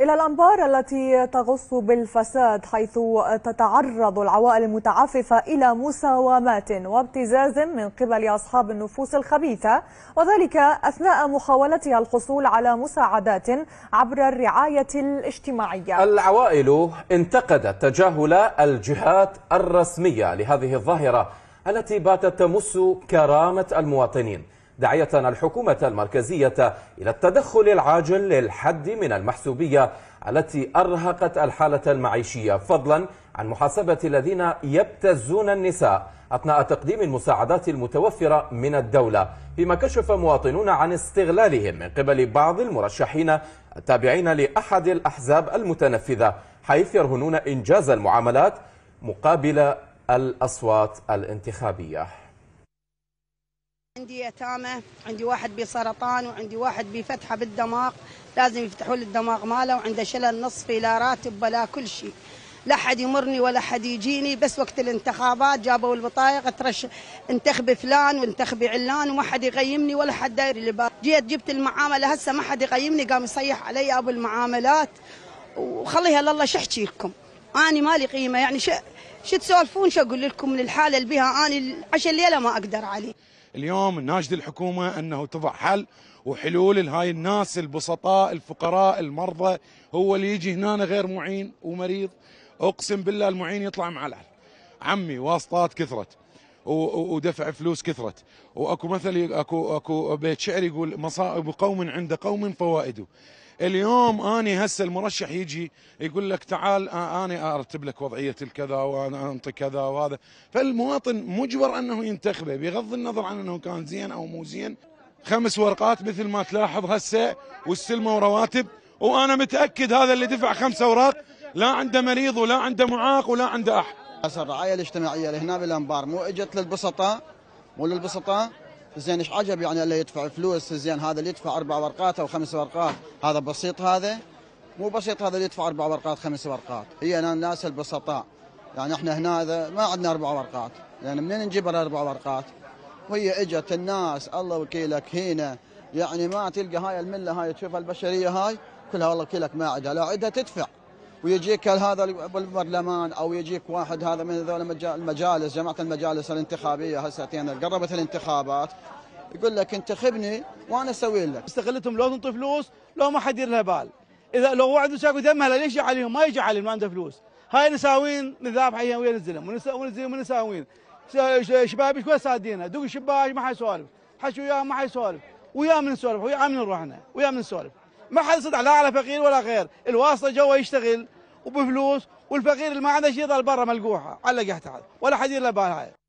إلى الأنبار التي تغص بالفساد حيث تتعرض العوائل المتعففة إلى مساومات وابتزاز من قبل أصحاب النفوس الخبيثة وذلك أثناء محاولتها الحصول على مساعدات عبر الرعاية الاجتماعية العوائل انتقدت تجاهل الجهات الرسمية لهذه الظاهرة التي باتت تمس كرامة المواطنين داعية الحكومة المركزية إلى التدخل العاجل للحد من المحسوبية التي أرهقت الحالة المعيشية فضلا عن محاسبة الذين يبتزون النساء أثناء تقديم المساعدات المتوفرة من الدولة فيما كشف مواطنون عن استغلالهم من قبل بعض المرشحين التابعين لأحد الأحزاب المتنفذة حيث يرهنون إنجاز المعاملات مقابل الأصوات الانتخابية عندي يتامى عندي واحد بسرطان وعندي واحد بفتحه بالدماغ لازم يفتحوا لي الدماغ ماله وعنده شلل نصفي لا راتب ولا كل شيء لا حد يمرني ولا حد يجيني بس وقت الانتخابات جابوا البطايق ترش انتخبي فلان وانتخبي علان وما حد يقيمني ولا حد داير لي بقى. جيت جبت المعامله هسه ما حد يقيمني قام يصيح علي ابو المعاملات وخليها لله شو احكي لكم انا مالي قيمه يعني شو شو تسولفون شو اقول لكم من الحاله اللي بها انا عشان ليله ما اقدر عليه اليوم ناجد الحكومة أنه تضع حل وحلول لهاي الناس البسطاء الفقراء المرضى هو اللي يجي هنا غير معين ومريض أقسم بالله المعين يطلع مع العل عمي واسطات كثرت ودفع فلوس كثرت واكو مثل اكو اكو بيت شعر يقول مصائب قوم عند قوم فوائده اليوم اني هسه المرشح يجي يقول لك تعال اني ارتب لك وضعيه الكذا وانا انطي كذا وهذا فالمواطن مجبر انه ينتخبه بغض النظر عن انه كان زين او مو زين خمس ورقات مثل ما تلاحظ هسه واستلموا ورواتب وانا متاكد هذا اللي دفع خمس اوراق لا عنده مريض ولا عنده معاق ولا عنده احد الرعايه الاجتماعيه اللي هنا بالانبار مو اجت للبسطاء مو للبسطاء زين ايش عجب يعني اللي يدفع فلوس زين هذا اللي يدفع اربع ورقات او خمس ورقات هذا بسيط هذا مو بسيط هذا اللي يدفع اربع ورقات خمس ورقات هي الناس البسطاء يعني احنا هنا هذا ما عندنا اربع ورقات يعني منين نجيب الاربع ورقات وهي اجت الناس الله وكيلك هنا يعني ما تلقى هاي المله هاي تشوف البشريه هاي كلها والله وكيلك ما عندها لا عندها تدفع ويجيك هذا البرلمان او يجيك واحد هذا من هذول المجالس جماعه المجالس الانتخابيه هسه قربت الانتخابات يقول لك انتخبني وانا اسوي لك استغلتهم لو تنطي فلوس لو ما حد يدير لها بال اذا لو وعدوا شاكوا دمها ليش عليهم ما يجي عليهم ما عنده فلوس هاي نساوين نذابح ويا نزلهم الزلم ونساوين شباب شو سادينا دق الشباك ما حد يسولف حشو وياه ما حد يسولف من نسولف ويا من نروح احنا ويا من نسولف ما حد يصدع لا على فقير ولا غير الواسطه جوا يشتغل وبفلوس والفقير اللي ما عنده شيء يضل برا ملقوحه على تحت ولا حد يلا بالها